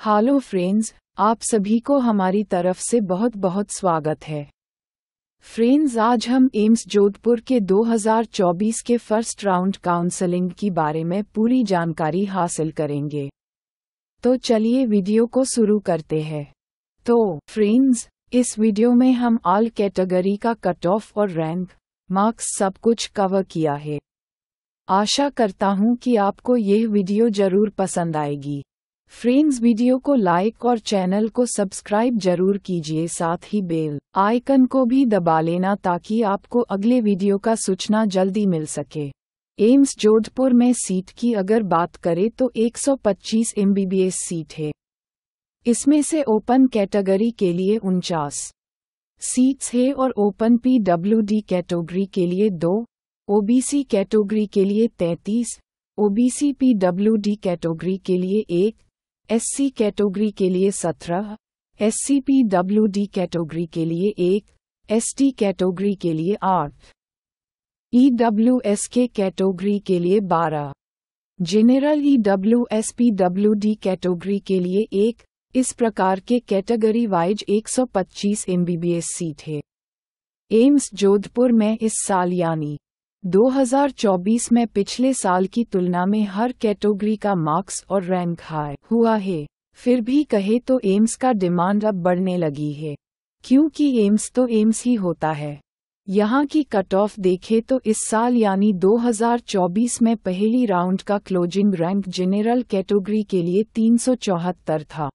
हालो friends आप सभी को हमारी तरफ से बहुत बहुत स्वागत है फ्रेंड्स आज हम एम्स जोधपुर के 2024 के फर्स्ट राउंड काउंसलिंग की बारे में पूरी जानकारी हासिल करेंगे तो चलिए वीडियो को शुरू करते हैं तो फ्रेंड्स इस वीडियो में हम ऑल कैटेगरी का कट ऑफ और रैंक मार्क्स सब कुछ कवर किया है आशा करता हूँ कि आपको यह वीडियो जरूर पसंद आएगी फ्रेंड्स वीडियो को लाइक और चैनल को सब्सक्राइब जरूर कीजिए साथ ही बेल आइकन को भी दबा लेना ताकि आपको अगले वीडियो का सूचना जल्दी मिल सके एम्स जोधपुर में सीट की अगर बात करें तो 125 एमबीबीएस सीट है इसमें से ओपन कैटेगरी के लिए उनचास सीट्स है और ओपन पीडब्ल्यूडी कैटेगरी के लिए दो ओबीसी कैटेगरी के लिए तैतीस ओबीसी पीडब्ल्यूडी कैटेगरी के लिए एक एससी कैटेगरी के लिए सत्रह एस डी कैटेगरी के लिए एक एस टी कैटेगरी के लिए आठ ई के कैटेगरी के लिए बारह general E W S W D category के लिए एक इस प्रकार के कैटेगरी वाइज 125 एमबीबीएस सीट है एम्स जोधपुर में इस साल यानी 2024 में पिछले साल की तुलना में हर कैटेगरी का मार्क्स और रैंक हाई हुआ है फिर भी कहे तो एम्स का डिमांड अब बढ़ने लगी है क्योंकि एम्स तो एम्स ही होता है यहाँ की कट ऑफ देखे तो इस साल यानी 2024 में पहली राउंड का क्लोजिंग रैंक जनरल कैटेगरी के लिए तीन था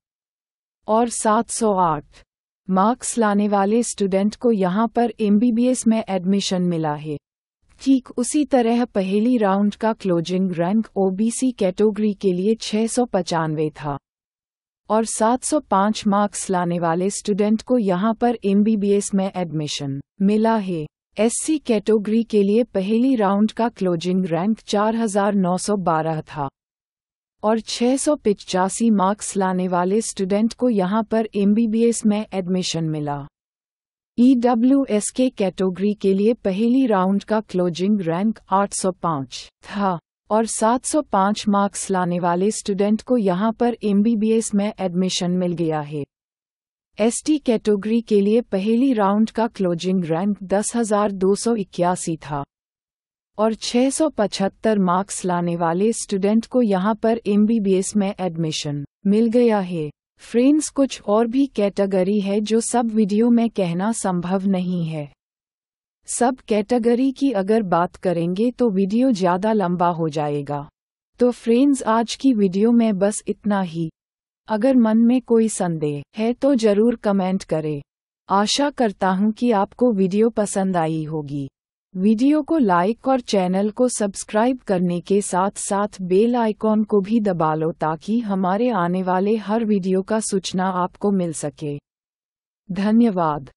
और 708 मार्क्स लाने वाले स्टूडेंट को यहाँ पर एमबीबीएस में एडमिशन मिला है ठीक उसी तरह पहली राउंड का क्लोजिंग रैंक ओबीसी कैटेगरी के लिए छह सौ पचानवे था और 705 मार्क्स लाने वाले स्टूडेंट को यहाँ पर एमबीबीएस में एडमिशन मिला है एससी कैटेगरी के लिए पहली राउंड का क्लोजिंग रैंक 4912 था और छह सौ मार्क्स लाने वाले स्टूडेंट को यहाँ पर एमबीबीएस में एडमिशन मिला ईडब्ल्यूएसके e कैटेगरी के लिए पहली राउंड का क्लोजिंग रैंक 805 था और 705 मार्क्स लाने वाले स्टूडेंट को यहां पर एमबीबीएस में एडमिशन मिल गया है एसटी कैटेगरी के लिए पहली राउंड का क्लोजिंग रैंक दस था और 675 मार्क्स लाने वाले स्टूडेंट को यहां पर एमबीबीएस में एडमिशन मिल गया है फ्रेंड्स कुछ और भी कैटेगरी है जो सब वीडियो में कहना संभव नहीं है सब कैटेगरी की अगर बात करेंगे तो वीडियो ज़्यादा लंबा हो जाएगा तो फ्रेंड्स आज की वीडियो में बस इतना ही अगर मन में कोई संदेह है तो ज़रूर कमेंट करें आशा करता हूँ कि आपको वीडियो पसंद आई होगी वीडियो को लाइक और चैनल को सब्सक्राइब करने के साथ साथ बेल आइकॉन को भी दबा लो ताकि हमारे आने वाले हर वीडियो का सूचना आपको मिल सके धन्यवाद